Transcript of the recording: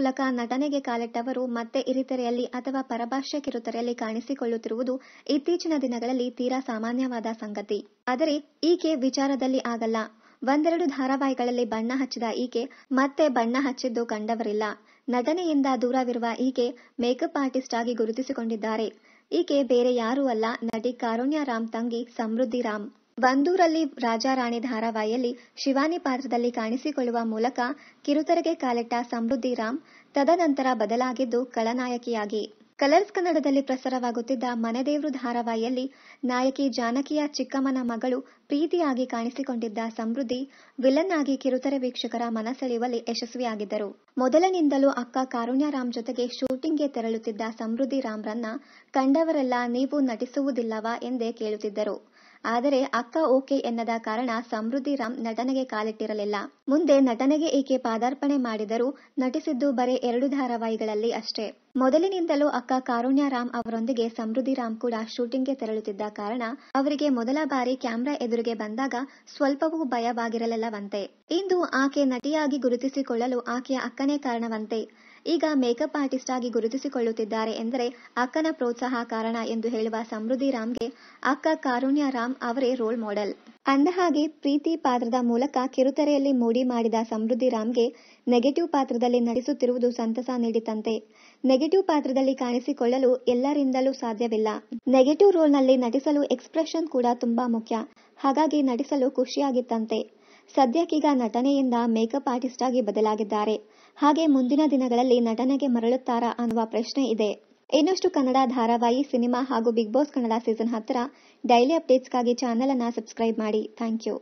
ಮೂಲಕ ನಟನೆಗೆ ಕಾಲಿಟ್ಟವರು ಮತ್ತೆ ಇರಿತೆರೆಯಲ್ಲಿ ಅಥವಾ ಪರಭಾಷ್ಯ ಕಿರುತೆರೆಯಲ್ಲಿ ಕಾಣಿಸಿಕೊಳ್ಳುತ್ತಿರುವುದು ಇತ್ತೀಚಿನ ದಿನಗಳಲ್ಲಿ ತೀರಾ ಸಾಮಾನ್ಯವಾದ ಸಂಗತಿ ಆದರೆ ಈಕೆ ವಿಚಾರದಲ್ಲಿ ಆಗಲ್ಲ ಒಂದೆರಡು ಧಾರಾವಾಹಿಗಳಲ್ಲಿ ಬಣ್ಣ ಹಚ್ಚಿದ ಈಕೆ ಮತ್ತೆ ಬಣ್ಣ ಹಚ್ಚಿದ್ದು ಕಂಡವರಿಲ್ಲ ನಟನೆಯಿಂದ ದೂರವಿರುವ ಈಕೆ ಮೇಕಪ್ ಆರ್ಟಿಸ್ಟ್ ಆಗಿ ಗುರುತಿಸಿಕೊಂಡಿದ್ದಾರೆ ಈಕೆ ಬೇರೆ ಯಾರೂ ಅಲ್ಲ ನಟಿ ಕಾರುಣ್ಯ ರಾಮ್ ತಂಗಿ ಸಮೃದ್ಧಿ ರಾಮ್ ಬಂದೂರಲ್ಲಿ ರಾಜಾರಾಣಿ ಧಾರಾವಾಹಿಯಲ್ಲಿ ಶಿವಾನಿ ಪಾತ್ರದಲ್ಲಿ ಕಾಣಿಸಿಕೊಳ್ಳುವ ಮೂಲಕ ಕಿರುತೆರೆಗೆ ಕಾಲಿಟ್ಟ ಸಮೃದ್ಧಿ ರಾಮ್ ತದನಂತರ ಬದಲಾಗಿದ್ದು ಕಳನಾಯಕಿಯಾಗಿ ಕಲರ್ಸ್ ಕನ್ನಡದಲ್ಲಿ ಪ್ರಸಾರವಾಗುತ್ತಿದ್ದ ಮನೆದೇವರು ಧಾರಾವಾಹಿಯಲ್ಲಿ ನಾಯಕಿ ಜಾನಕಿಯ ಚಿಕ್ಕಮ್ಮನ ಮಗಳು ಪ್ರೀತಿಯಾಗಿ ಕಾಣಿಸಿಕೊಂಡಿದ್ದ ಸಮೃದ್ಧಿ ವಿಲನ್ ಆಗಿ ಕಿರುತೆರೆ ವೀಕ್ಷಕರ ಮನಸೆಳೆಯುವಲ್ಲಿ ಯಶಸ್ವಿಯಾಗಿದ್ದರು ಮೊದಲಿನಿಂದಲೂ ಅಕ್ಕ ಕಾರುಣ್ಯರಾಮ್ ಜೊತೆಗೆ ಶೂಟಿಂಗ್ಗೆ ತೆರಳುತ್ತಿದ್ದ ಸಮೃದ್ಧಿ ರಾಮ್ರನ್ನ ಕಂಡವರೆಲ್ಲ ನೀವು ನಟಿಸುವುದಿಲ್ಲವಾ ಎಂದೇ ಕೇಳುತ್ತಿದ್ದರು ಆದರೆ ಅಕ್ಕ ಓಕೆ ಎನ್ನದ ಕಾರಣ ಸಮೃದ್ಧಿ ರಾಮ್ ನಟನೆಗೆ ಕಾಲಿಟ್ಟಿರಲಿಲ್ಲ ಮುಂದೆ ನಟನೆಗೆ ಈಕೆ ಪಾದಾರ್ಪಣೆ ಮಾಡಿದರೂ ನಟಿಸಿದ್ದು ಬರೇ ಎರಡು ಧಾರಾವಾಹಿಗಳಲ್ಲಿ ಅಷ್ಟೇ ಮೊದಲಿನಿಂದಲೂ ಅಕ್ಕ ಕಾರುಣ್ಯ ರಾಮ್ ಅವರೊಂದಿಗೆ ಸಮೃದ್ಧಿ ರಾಮ್ ಕೂಡ ಶೂಟಿಂಗ್ಗೆ ತೆರಳುತ್ತಿದ್ದ ಕಾರಣ ಅವರಿಗೆ ಮೊದಲ ಬಾರಿ ಕ್ಯಾಮೆರಾ ಎದುರಿಗೆ ಬಂದಾಗ ಸ್ವಲ್ಪವೂ ಭಯವಾಗಿರಲಿಲ್ಲವಂತೆ ಇಂದು ಆಕೆ ನಟಿಯಾಗಿ ಗುರುತಿಸಿಕೊಳ್ಳಲು ಆಕೆಯ ಅಕ್ಕನೇ ಕಾರಣವಂತೆ ಈಗ ಮೇಕಪ್ ಆರ್ಟಿಸ್ಟ್ ಆಗಿ ಗುರುತಿಸಿಕೊಳ್ಳುತ್ತಿದ್ದಾರೆ ಎಂದರೆ ಅಕ್ಕನ ಪ್ರೋತ್ಸಾಹ ಕಾರಣ ಎಂದು ಹೇಳುವ ಸಮೃದ್ಧಿ ರಾಮ್ಗೆ ಅಕ್ಕ ಕಾರುಣ್ಯ ರಾಮ್ ಅವರೇ ರೋಲ್ ಮಾಡೆಲ್ ಅಂದಹಾಗೆ ಪ್ರೀತಿ ಪಾತ್ರದ ಮೂಲಕ ಕಿರುತೆರೆಯಲ್ಲಿ ಮೂಡಿ ಮಾಡಿದ ಸಮೃದ್ಧಿ ರಾಮ್ಗೆ ನೆಗೆಟಿವ್ ಪಾತ್ರದಲ್ಲಿ ನಟಿಸುತ್ತಿರುವುದು ಸಂತಸ ನೀಡಿತಂತೆ ನೆಗೆಟಿವ್ ಪಾತ್ರದಲ್ಲಿ ಕಾಣಿಸಿಕೊಳ್ಳಲು ಎಲ್ಲರಿಂದಲೂ ಸಾಧ್ಯವಿಲ್ಲ ನೆಗೆಟಿವ್ ರೋಲ್ನಲ್ಲಿ ನಟಿಸಲು ಎಕ್ಸ್ಪ್ರೆಷನ್ ಕೂಡ ತುಂಬಾ ಮುಖ್ಯ ಹಾಗಾಗಿ ನಟಿಸಲು ಖುಷಿಯಾಗಿತ್ತಂತೆ ಸದ್ಯಕ್ಕೀಗ ನಟನೆಯಿಂದ ಮೇಕಪ್ ಆರ್ಟಿಸ್ಟ್ ಆಗಿ ಬದಲಾಗಿದ್ದಾರೆ ಹಾಗೆ ಮುಂದಿನ ದಿನಗಳಲ್ಲಿ ನಟನೆಗೆ ಮರಳುತ್ತಾರಾ ಅನ್ನುವ ಪ್ರಶ್ನೆ ಇದೆ ಇನ್ನಷ್ಟು ಕನ್ನಡ ಧಾರಾವಾಹಿ ಸಿನಿಮಾ ಹಾಗೂ ಬಿಗ್ ಬಾಸ್ ಕನ್ನಡ ಸೀಸನ್ ಹತ್ತರ ಡೈಲಿ ಅಪ್ಡೇಟ್ಸ್ಗಾಗಿ ಚಾನೆಲ್ ಅನ್ನು ಸಬ್ಸ್ಕ್ರೈಬ್ ಮಾಡಿ ಥ್ಯಾಂಕ್ ಯು